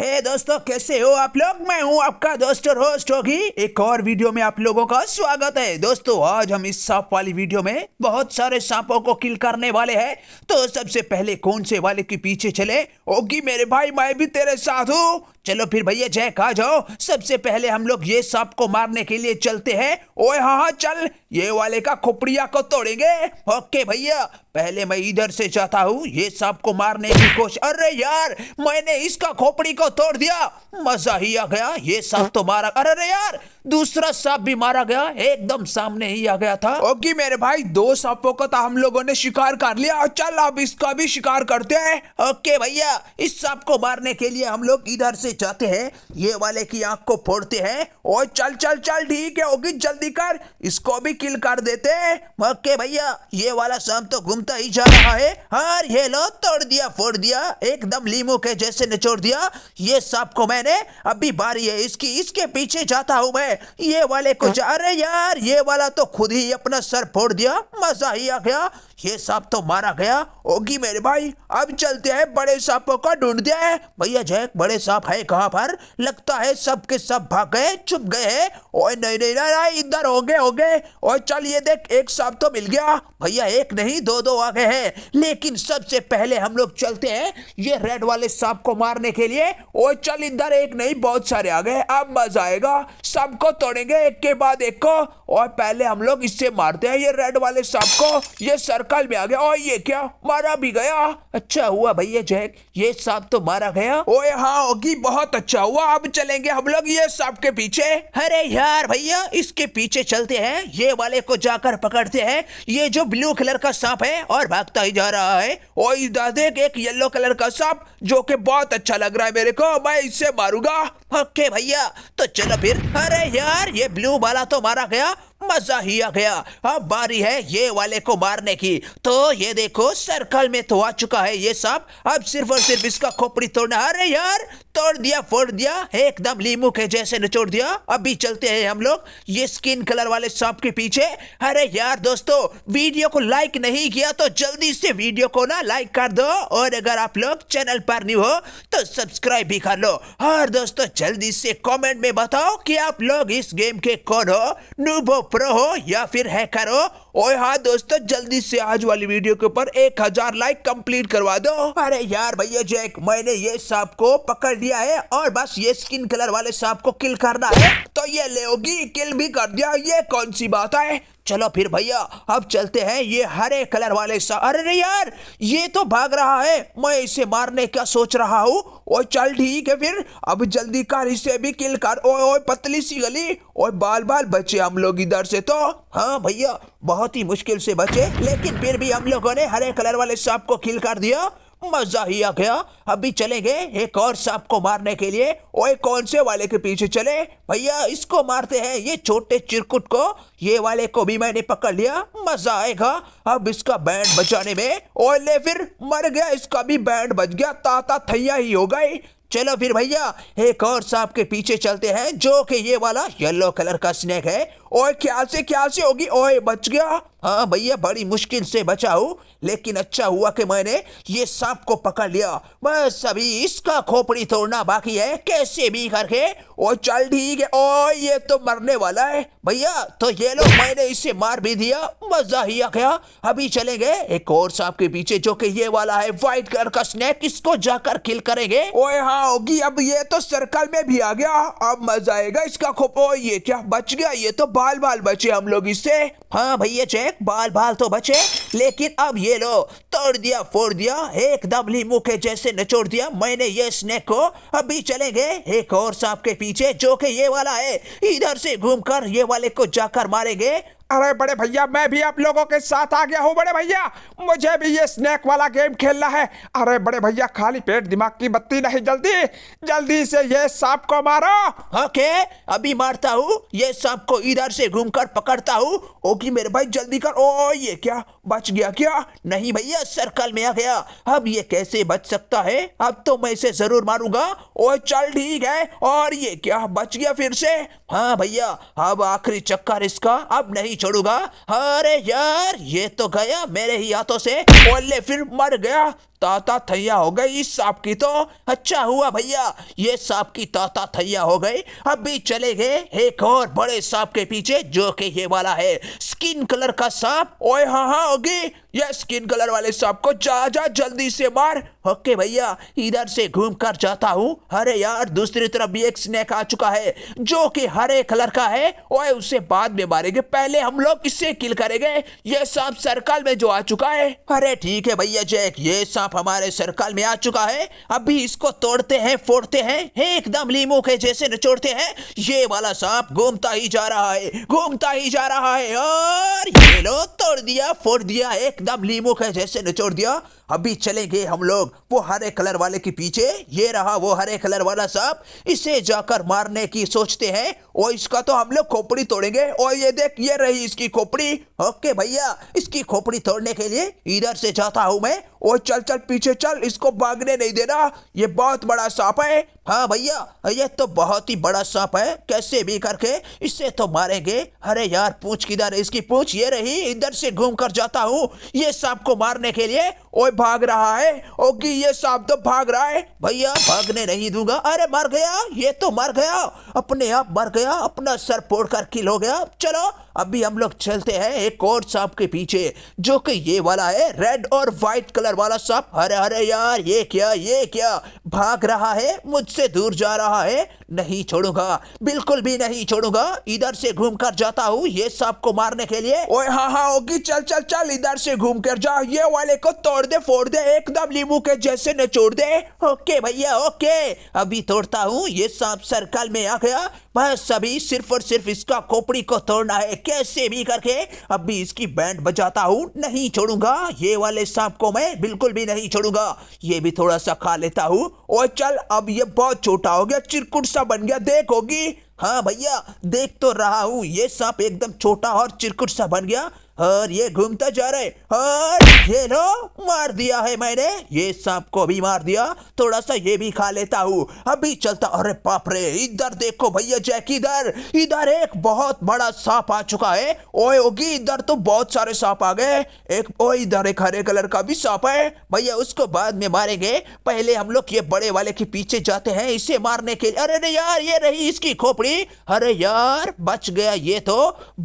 हे hey दोस्तों कैसे हो आप लोग मैं हूँ आपका दोस्त और होस्ट होगी एक और वीडियो में आप लोगों का स्वागत है दोस्तों आज हम इस सांप वाली वीडियो में बहुत सारे सांपों को किल करने वाले हैं तो सबसे पहले कौन से वाले के पीछे चले होगी मेरे भाई मैं भी तेरे साथ हूँ चलो फिर भैया जय कहा जाओ सबसे पहले हम लोग ये सांप को मारने के लिए चलते हैं ओए हाँ हाँ चल ये वाले का खोपड़िया को तोड़ेंगे ओके भैया पहले मैं इधर से चाहता हूँ ये सांप को मारने की कोशिश अरे यार मैंने इसका खोपड़ी को तोड़ दिया मजा ही आ गया ये सांप तो मारा अरे अरे यार दूसरा सांप भी मारा गया एकदम सामने ही आ गया था ओके मेरे भाई दो सांपों को तो हम लोगों ने शिकार कर लिया चल अब इसका भी शिकार करते हैं ओके भैया इस सांप को मारने के लिए हम लोग इधर से से जाते हैं ये वाले की आंख को फोड़ते हैं और चल चल चल ठीक है होगी जल्दी कर इसको भी किल कर देते ओके भैया ये वाला शाम तो घूमता ही जा रहा है और हाँ, ये लो तोड़ दिया फोड़ दिया एकदम लीमू के जैसे निचोड़ दिया ये सांप को मैंने अभी बारी है इसकी इसके पीछे जाता हूं मैं ये वाले को जा रहे यार ये वाला तो खुद ही अपना सर फोड़ दिया मजा ही आ गया ये सांप तो मारा गया होगी मेरे भाई अब चलते हैं बड़े सांपों को ढूंढते हैं भैया जय बड़े सांप है कहाँ पर लगता है सब के सब भाग गए छुप गए हैं ओए नहीं नहीं ना इधर हो गए हो गए और चल ये देख एक सांप तो मिल गया भैया एक नहीं दो दो आ गए हैं लेकिन सबसे पहले हम लोग चलते हैं ये रेड वाले सांप को मारने के लिए और चल इधर एक नहीं बहुत सारे आ गए अब मजा आएगा सबको तोड़ेंगे एक के बाद एक को और पहले हम लोग इससे मारते हैं ये रेड वाले सांप को ये सर तत्काल में आ गया और ये क्या मारा भी गया अच्छा हुआ भैया जैक ये सांप तो मारा गया ओए हाँ होगी बहुत अच्छा हुआ अब चलेंगे हम लोग ये सांप के पीछे अरे यार भैया इसके पीछे चलते हैं ये वाले को जाकर पकड़ते हैं ये जो ब्लू कलर का सांप है और भागता ही जा रहा है और इधर देख एक येलो कलर का सांप जो कि बहुत अच्छा लग रहा है मेरे को मैं इससे मारूंगा ओके भैया तो चलो फिर अरे यार ये ब्लू वाला तो मारा गया मजा ही आ गया अब बारी है ये वाले को मारने की तो ये देखो सर्कल में तो आ चुका है ये सब अब सिर्फ और सिर्फ इसका खोपड़ी तोड़ना अरे यार तोड़ दिया फोड़ दिया है एकदम लीमू के जैसे निचोड़ दिया अभी चलते हैं हम लोग ये स्किन कलर वाले सांप के पीछे अरे यार दोस्तों वीडियो को लाइक नहीं किया तो जल्दी से वीडियो को ना लाइक कर दो और अगर आप लोग चैनल पर नहीं हो तो सब्सक्राइब भी कर लो और दोस्तों जल्दी से कमेंट में बताओ कि आप लोग इस गेम के कौन हो नूबो प्रो हो या फिर हैकर हो और हाँ दोस्तों जल्दी से आज वाली वीडियो के ऊपर एक हजार लाइक कंप्लीट करवा दो अरे यार भैया जैक मैंने ये सांप को पकड़ लिया दिया है और बस ये स्किन कलर वाले सांप को किल करना है तो ये लेगी किल भी कर दिया ये कौन सी बात है चलो फिर भैया अब चलते हैं ये हरे कलर वाले सा अरे यार ये तो भाग रहा है मैं इसे मारने का सोच रहा हूँ ओ चल ठीक है फिर अब जल्दी कर इसे भी किल कर ओए ओए पतली सी गली ओए बाल बाल बचे हम लोग इधर से तो हाँ भैया बहुत ही मुश्किल से बचे लेकिन फिर भी हम लोगों ने हरे कलर वाले सांप को किल कर दिया मजा ही आ गया अभी चलेंगे एक और सांप को मारने के लिए ओए कौन से वाले के पीछे चले भैया इसको मारते हैं ये छोटे चिरकुट को ये वाले को भी मैंने पकड़ लिया मजा आएगा अब इसका बैंड बचाने में और ले फिर मर गया इसका भी बैंड बच गया ताता थैया ही हो गई चलो फिर भैया एक और सांप के पीछे चलते हैं जो कि ये वाला येलो कलर का स्नेक है ओए क्या से क्या से होगी ओए बच गया हाँ भैया बड़ी मुश्किल से बचा हूँ लेकिन अच्छा हुआ कि मैंने ये सांप को पकड़ लिया बस अभी इसका खोपड़ी तोड़ना बाकी है कैसे भी करके ओ चल ठीक है ओ ये तो मरने वाला है भैया तो ये लो मैंने इसे मार भी दिया मजा ही आ गया अभी चलेंगे एक और सांप के पीछे जो कि ये वाला है व्हाइट कलर का स्नैक इसको जाकर किल करेंगे ओए हाँ होगी अब ये तो सर्कल में भी आ गया अब मजा आएगा इसका खोप ये क्या बच गया ये तो बाल बाल बचे हम लोग इससे हाँ भैया चे एक बाल बाल तो बचे लेकिन अब ये लो तोड़ दिया फोड़ दिया एक दबली मुखे जैसे नचोड़ दिया मैंने ये स्नेक को अभी चलेंगे एक और सांप के पीछे जो कि ये वाला है इधर से घूमकर ये वाले को जाकर मारेंगे अरे बड़े भैया मैं भी आप लोगों के साथ आ गया हूँ बड़े भैया मुझे भी ये स्नैक वाला गेम खेलना है अरे बड़े भैया खाली पेट दिमाग की बत्ती नहीं जल्दी जल्दी से ये सांप को मारो ओके अभी मारता हूँ ये सांप को इधर से घूमकर पकड़ता हूँ ओके मेरे भाई जल्दी कर ओ ये क्या बच गया क्या नहीं भैया सर्कल में आ गया अब ये कैसे बच सकता है अब तो मैं इसे जरूर मारूंगा ओ चल ठीक है और ये क्या बच गया फिर से हाँ भैया अब आखिरी चक्कर इसका अब नहीं छोड़ूगा अरे यार ये तो गया मेरे ही हाथों से बोले फिर मर गया ताता थैया हो गई इस सांप की तो अच्छा हुआ भैया ये सांप की ताता थैया हो गई अब भी चले गए एक और बड़े सांप के पीछे जो कि ये वाला है स्किन कलर का सांप ओए हाँ हाँ होगी ये स्किन कलर वाले सांप को जा जा जल्दी से मार ओके भैया इधर से घूम कर जाता हूँ अरे यार दूसरी तरफ भी एक स्नेक आ चुका है जो कि हरे कलर का है और उसे बाद में मारेंगे पहले हम लोग इसे किल करेंगे ये सांप सर्कल में जो आ चुका है अरे ठीक है भैया जैक ये सांप हमारे सर्कल में आ चुका है अभी इसको तोड़ते हैं फोड़ते हैं एकदम लीमो के जैसे निचोड़ते हैं ये वाला सांप घूमता ही जा रहा है घूमता ही जा रहा है और ये लो तोड़ दिया फोड़ दिया एक एकदम लीमू के जैसे निचोड़ दिया अभी चलेंगे हम लोग वो हरे कलर वाले के पीछे ये रहा वो हरे कलर वाला सब इसे जाकर मारने की सोचते हैं और इसका तो हम लोग खोपड़ी तोड़ेंगे और ये देख ये रही इसकी खोपड़ी ओके भैया इसकी खोपड़ी तोड़ने के लिए इधर से जाता हूँ मैं और चल चल पीछे चल इसको भागने नहीं देना ये बहुत बड़ा सांप है हाँ भैया ये तो बहुत ही बड़ा सांप है कैसे भी करके इससे तो मारेंगे अरे यार पूछ किधर इसकी पूछ ये रही इधर से घूम कर जाता हूँ ये सांप को मारने के लिए ओए भाग रहा है ओके ये सांप तो भाग रहा है भैया भागने नहीं दूंगा अरे मर गया ये तो मर गया अपने आप मर गया अपना सर फोड़ कर किल हो गया चलो अभी हम लोग चलते हैं एक और सांप के पीछे जो कि ये वाला है रेड और व्हाइट कलर वाला सांप अरे अरे यार ये क्या ये क्या भाग रहा है मुझसे दूर जा रहा है नहीं छोड़ूंगा बिल्कुल भी नहीं छोड़ूंगा इधर से घूम कर जाता हूँ ये सब को मारने के लिए ओए हाँ हाँ होगी चल चल चल इधर से घूम कर जा ये वाले को तोड़ दे फोड़ दे एकदम लींबू के जैसे न छोड़ दे ओके भैया ओके अभी तोड़ता हूँ ये सांप सर्कल में आ गया बस अभी सिर्फ और सिर्फ इसका खोपड़ी को तोड़ना है कैसे भी करके अब भी इसकी बैंड बजाता हूँ नहीं छोड़ूंगा ये वाले सांप को मैं बिल्कुल भी नहीं छोड़ूंगा ये भी थोड़ा सा खा लेता हूँ और चल अब ये बहुत छोटा हो गया चिरकुट सा बन गया देखोगी हाँ भैया देख तो रहा हूँ ये सांप एकदम छोटा और चिरकुट सा बन गया और ये घूमता जा रहा है और ये लो मार दिया है मैंने ये सांप को भी मार दिया थोड़ा सा ये भी खा लेता हूँ अभी चलता अरे पाप रे इधर देखो भैया जैक इधर इधर एक बहुत बड़ा सांप आ चुका है ओए ओगी इधर तो बहुत सारे सांप आ गए एक ओ इधर एक हरे कलर का भी सांप है भैया उसको बाद में मारेंगे पहले हम लोग ये बड़े वाले के पीछे जाते हैं इसे मारने के लिए अरे यार ये रही इसकी खोपड़ी अरे यार बच गया ये तो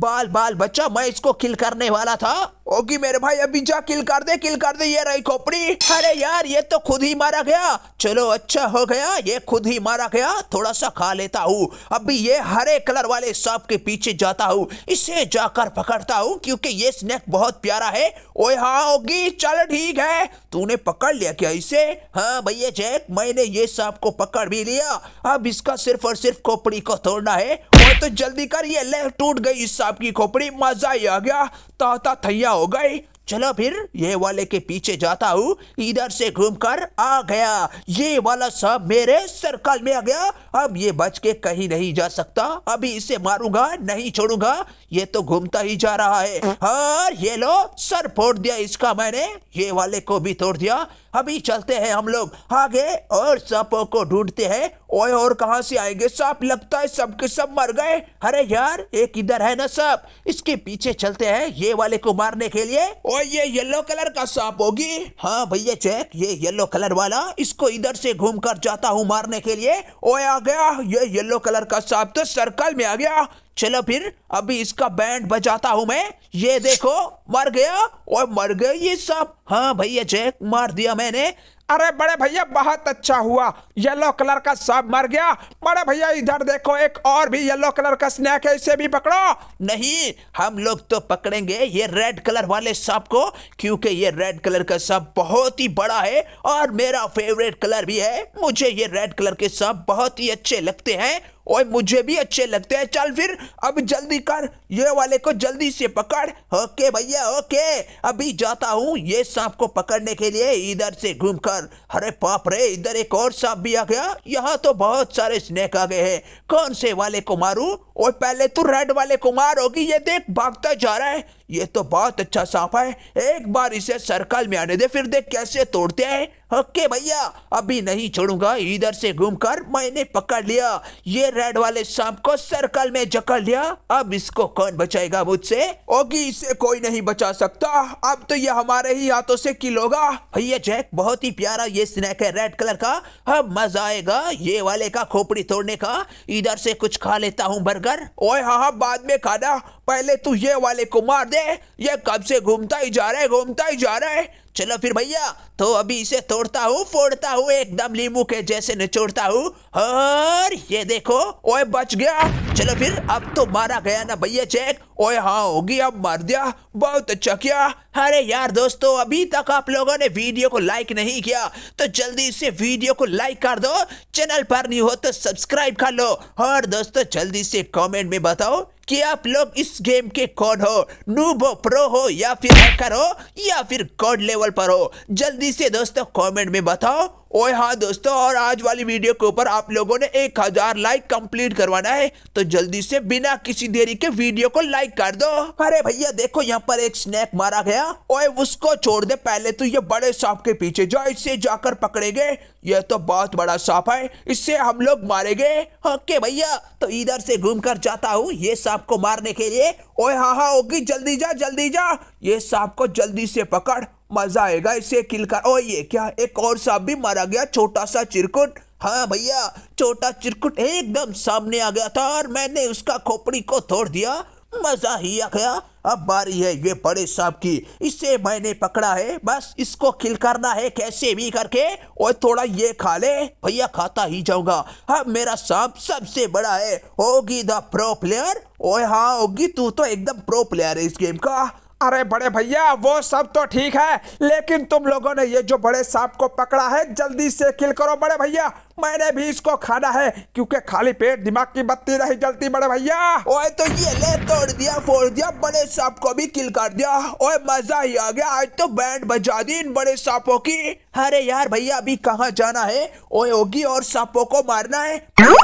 बाल बाल बच्चा मैं इसको खिल करने करने वाला था ओगी मेरे भाई अभी जा किल कर दे किल कर दे ये रही खोपड़ी अरे यार ये तो खुद ही मारा गया चलो अच्छा हो गया ये खुद ही मारा गया थोड़ा सा खा लेता हूँ अभी ये हरे कलर वाले सांप के पीछे जाता हूँ इसे जाकर पकड़ता हूँ क्योंकि ये स्नैक बहुत प्यारा है ओ हाँ ओगी चल ठीक है तूने पकड़ लिया क्या इसे हाँ भैया जैक मैंने ये सांप को पकड़ भी लिया अब इसका सिर्फ और सिर्फ खोपड़ी को तोड़ना है तो जल्दी कर ये ले टूट गई इस सांप की खोपड़ी मजा ही आ गया ताता थैया हो गई चलो फिर ये वाले के पीछे जाता हूँ इधर से घूमकर आ गया ये वाला सब मेरे सर्कल में आ गया अब ये बच के कहीं नहीं जा सकता अभी इसे मारूंगा नहीं छोड़ूंगा ये तो घूमता ही जा रहा है और हाँ, ये लो सर फोड़ दिया इसका मैंने ये वाले को भी तोड़ दिया अभी चलते हैं हम लोग आगे और सांपों को ढूंढते हैं ओए और कहां से आएंगे सांप लगता है सब के सब मर गए अरे यार एक इधर है ना सांप इसके पीछे चलते हैं ये वाले को मारने के लिए और ये येलो कलर का सांप होगी हाँ भैया चेक ये येलो कलर वाला इसको इधर से घूम कर जाता हूँ मारने के लिए ओए आ गया ये येलो कलर का सांप तो सर्कल में आ गया चलो फिर अभी इसका बैंड बजाता हूं मैं ये देखो मर गया और मर गए ये सब हाँ भैया जैक मार दिया मैंने अरे बड़े भैया बहुत अच्छा हुआ येलो कलर का सब मर गया बड़े भैया इधर देखो एक और भी येलो कलर का स्नैक है इसे भी पकड़ो नहीं हम लोग तो पकड़ेंगे ये रेड कलर वाले सब को क्योंकि ये रेड कलर का सब बहुत ही बड़ा है और मेरा फेवरेट कलर भी है मुझे ये रेड कलर के सब बहुत ही अच्छे लगते हैं ओए मुझे भी अच्छे लगते हैं चल फिर अब जल्दी कर ये वाले को जल्दी से पकड़ ओके भैया ओके अभी जाता हूँ ये सांप को पकड़ने के लिए इधर से घूम कर अरे पाप रे इधर एक और सांप भी आ गया यहाँ तो बहुत सारे स्नेक आ गए हैं कौन से वाले को मारू और पहले तो रेड वाले को मारोगी ये देख भागता जा रहा है ये तो बहुत अच्छा सांप है एक बार इसे सर्कल में आने दे फिर देख कैसे तोड़ते हैं ओके भैया अभी नहीं छोड़ूंगा इधर से घूमकर मैंने पकड़ लिया ये रेड वाले सांप को सर्कल में जकड़ लिया अब इसको कौन बचाएगा मुझसे ओगी इसे कोई नहीं बचा सकता अब तो ये हमारे ही हाथों से किल होगा भैया जैक बहुत ही प्यारा ये स्नैक है रेड कलर का अब मजा आएगा ये वाले का खोपड़ी तोड़ने का इधर से कुछ खा लेता हूँ बर्गर ओ हाँ हाँ बाद में खाना पहले तू ये वाले को मार दे ये कब से घूमता ही जा रहा है घूमता ही जा रहा है चलो फिर भैया तो अभी इसे तोड़ता हूँ फोड़ता हूँ एकदम लीमू के जैसे निचोड़ता हूँ और ये देखो ओए बच गया चलो फिर अब तो मारा गया ना भैया चेक ओए हाँ होगी अब मार दिया बहुत अच्छा किया अरे यार दोस्तों अभी तक आप लोगों ने वीडियो को लाइक नहीं किया तो जल्दी से वीडियो को लाइक कर दो चैनल पर नहीं हो तो सब्सक्राइब कर लो और दोस्तों जल्दी से कॉमेंट में बताओ कि आप लोग इस गेम के कौन हो नूब हो प्रो हो या फिर हैकर हो या फिर कॉड लेवल पर हो जल्दी से दोस्तों कमेंट में बताओ ओए हाँ दोस्तों और आज वाली वीडियो के ऊपर आप लोगों ने एक हजार लाइक कंप्लीट करवाना है तो जल्दी से बिना किसी देरी के वीडियो को लाइक कर दो अरे भैया देखो यहाँ पर एक स्नैक मारा गया ओए उसको छोड़ दे पहले तो ये बड़े सांप के पीछे जो इससे जाकर पकड़ेंगे यह तो बहुत बड़ा सांप है इससे हम लोग मारेंगे ओके भैया तो इधर से घूम कर जाता हूँ ये सांप को मारने के लिए ओ हाँ हाँ होगी जल्दी जा जल्दी जा ये सांप को जल्दी से पकड़ मजा आएगा इसे किल कर ओ ये क्या एक और सांप भी मारा गया छोटा सा चिरकुट हाँ भैया छोटा चिरकुट एकदम सामने आ गया था और मैंने उसका खोपड़ी को तोड़ दिया मजा ही आ गया अब बारी है ये बड़े सांप की इसे मैंने पकड़ा है बस इसको किल करना है कैसे भी करके और थोड़ा ये खा ले भैया खाता ही जाऊंगा अब हाँ, मेरा सांप सबसे बड़ा है होगी द प्रो प्लेयर ओए हाँ होगी तू तो एकदम प्रो प्लेयर है इस गेम का अरे बड़े भैया वो सब तो ठीक है लेकिन तुम लोगों ने ये जो बड़े सांप को पकड़ा है जल्दी से किल करो बड़े भैया मैंने भी इसको खाना है क्योंकि खाली पेट दिमाग की बत्ती नहीं जलती बड़े भैया ओए तो ये ले तोड़ दिया फोड़ दिया बड़े सांप को भी किल कर दिया ओए मजा ही आ गया आज तो बैंड बजा दी इन बड़े सांपों की अरे यार भैया अभी कहाँ जाना है ओए होगी और सांपों को मारना है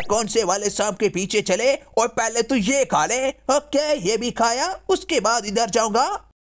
कौन से वाले सांप के पीछे चले और पहले तो ये खा ले ओके हाँ, ये भी खाया उसके बाद इधर जाऊंगा